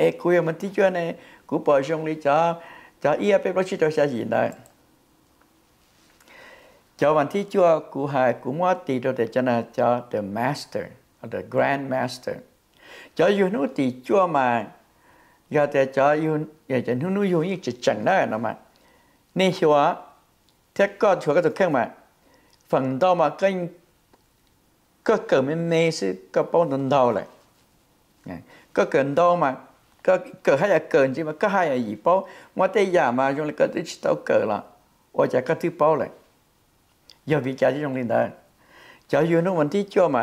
e kuya man ti chuan ne ku pa jong li cha cha ia pe lo chi to sa gì đó cho bạn thi chua cụ hài cụ mua tì đồ để cho the master the grand master cho yêu nu tì chua mà giờ để cho yêu giờ cho như chỉ chẳng đó nó mà nên hiểu á thế có chua cái thực mà phần đó mà cái có cỡ mình mê sự có bao đâu lại có cỡ đâu mà ก็เกิดให้จะเกินใช่ไหมก็ให้อะหยีเป้าว่าแต่อย่ามาจงเลยก็ที่เต้าเกิดละว่าจะก็ที่เป้าเลยอย่าวิจารที่จงเรียนได้จะอยู่นู่นวันที่ชั่วมา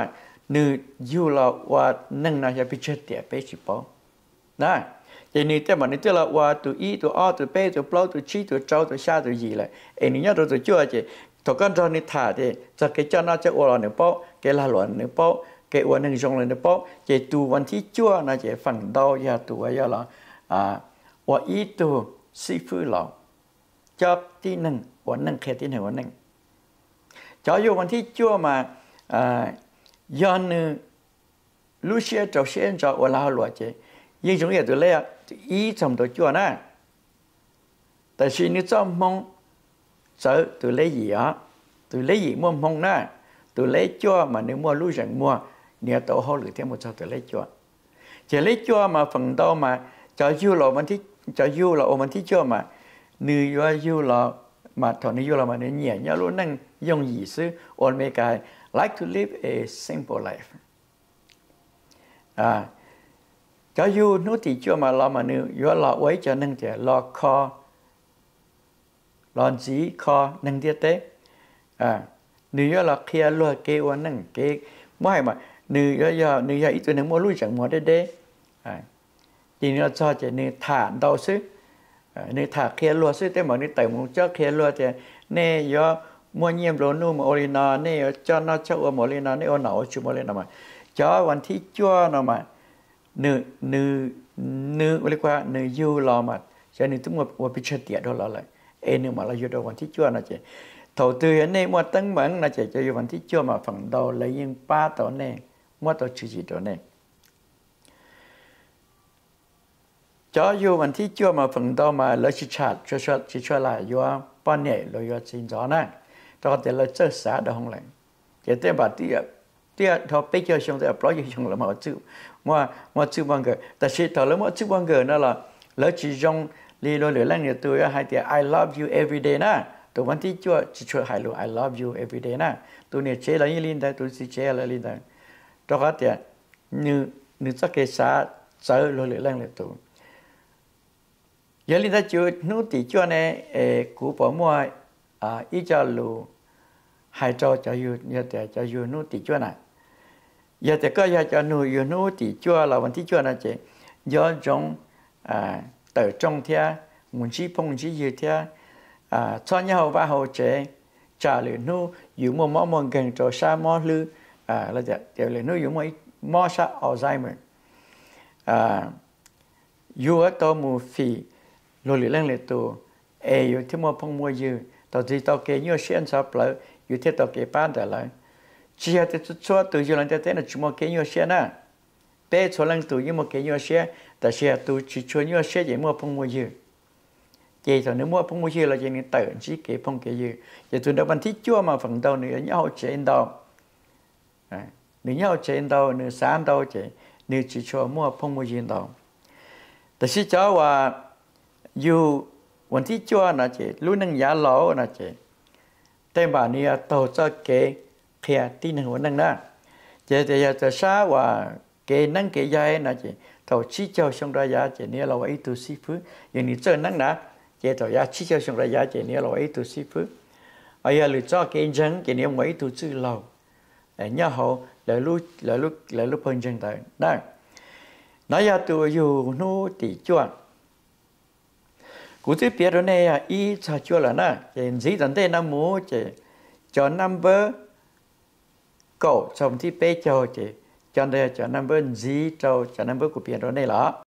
หนึ่งอยู่เราว่านั่งนาจะพิเชษเตียไปสิเป้านะจะนี่แต่มันนี่ตัวเราว่าตัวอีตัวอ้อตัวเป้ตัวเปล่าตัวชี้ตัวเจ้าตัวชาตัวยีเลยไอ้นี่เนี่ยตัวตัวชั่วเจตัวกันตอนนี้ถ่าเจจะเกิดเจ้าน่าจะอ้วนหนึ่งเป้าเกิดละหลวนหนึ่งเป้า cái uốn nâng rong lên đó chế tu vấn thi chúa, nó chế phẳng đau ya tu ya là à và ý tu si phu lọ cho tí nâng uốn nâng khe tí nâng uốn nâng cho dù vấn thi chúa mà à do nữ lúc xưa trò xưa trò uốn lao lọ chế nhưng chúng ta tu lấy ý trong đó chúa nè tại vì nếu cho mong sợ tôi lấy gì á tôi lấy gì mua mong nè tu lấy chúa mà nếu mua lúc rằng mua nhớ tổ hô lửa thêm một sao từ lấy chùa chỉ lấy chùa mà phần đâu mà cho du lộ mình thích cho du lộ mình thích chùa mà nữ do du lộ mà thọ nữ du lộ mà nữ nhẹ nhớ luôn năng dùng gì sư ôn mê cái like to live a simple life à cho du nô thì chùa mà lo mà nữ do lo ấy cho năng trẻ lo kho lo gì kho năng tiết tế à nữ do lo kia lo kêu năng kêu mỗi mà nữ giờ nữ giờ ít tuổi nâng mua lui chẳng mua đê đê chỉ nữ cho chỉ nữ thả đầu xứ à, nữ thả kia lúa xứ thế mà nữ tẩy mùng cho kia lúa thì nè giờ mua nhiệm đồ nu mà orina nè cho nó cho ở mua orina nè ở nào chú mua orina mà cho cho nó mà mà gọi là là yêu một bị chết tiệt lại cho วันที่ชั่วน่ะมาหนึ่งหนึ่งหนึ่งเรียกว่าหนึ่งยูรอมาจะหนึ่งต้องมาว่าพิเชติยดเราเลยเอหนึ่งมาเราอยู่ดวันที่ชั่วนะเจ๊ถอดตัวเนี่ยมัวตั้งเหมือนนะเจ๊จะอยู่วันที่ชั่วมาฝั่งเราเลยยิ่งป้าต่อเนี่ย mua tổ chức gì đó này cho dù mình thì chưa mà phần đó mà lấy chỉ chặt cho cho chỉ cho lại do ban nhẹ rồi do xin gió này cho thì là chơi xã đó không lại cái tên bà tiếc tiếc thọ bây giờ xong thì bỏ gì xong là mà chữ mà mà chữ bằng người tại sao thọ lấy mà chữ bằng người nó là lấy chỉ trong lý lo lửa lăng nhà tôi hay thì I love you every day na tôi vẫn thì chưa chỉ cho hai luôn I love you every day na tôi này chế là như linh đây tôi chỉ chế là linh đây cho các địa như như chắc cái xã sở lối lệ lăng lệ tụ giờ linh ta chưa nút tỷ cho nè cụ bỏ mua à ít cho lù hai cho cho yêu giờ để cho yêu nút tỷ cho này giờ để coi giờ cho nô yêu nút tỷ cho là vấn tỷ cho này chị do trong à tờ trong thia muốn chi phong chi gì thia à cho nhau ba hậu chế trả lời nút yêu mua mỏ mòn gần cho sa mỏ lư à, là dạ tiểu dạ, lệ nó dùng ấy mò sa Alzheimer à yêu ở tàu mù phi lô lì lăng lệ tù e yêu thêm mò phong mua dư tàu gì tàu kê nhiều xuyên sao bờ yêu thêm tàu kê ban đã lại chỉ là tự cho tự yêu lần thế là chúng mò kê nhiều xuyên à bé cho lăng tù yêu mò kê nhiều xuyên แต่เชียตูชิชวนยอเชียใหญ่มัวพงมัวยือเจตอนนี้มัวพงมัวยือเราจะนี่เติร์นชี้เก๋พงเก๋ยือจะตัวเดบันที่ชั่วมาฝั่งเดาเหนือเงาเจนดาว你要钱到你三到钱，你只说莫碰莫钱到。但是假话有问题做那些，路能也老那些，但把你要到这给贴地能我能那，这这要这啥话给能给也那些，到只叫上大家这你老一头媳妇，有你这能那，这到也只叫上大家这你老一头媳妇，哎呀，你做见证，这你我一头最老。nhớ hậu là lúc là lúc là lúc phân chân tại đây nãy giờ tôi dù nô tỷ chuẩn cụ thể biết rồi này ý cha chưa là na chỉ gì tận thế năm mũ chỉ cho number cậu trong thì bé cho chỉ cho đây cho number gì cho cho number của biết rồi này là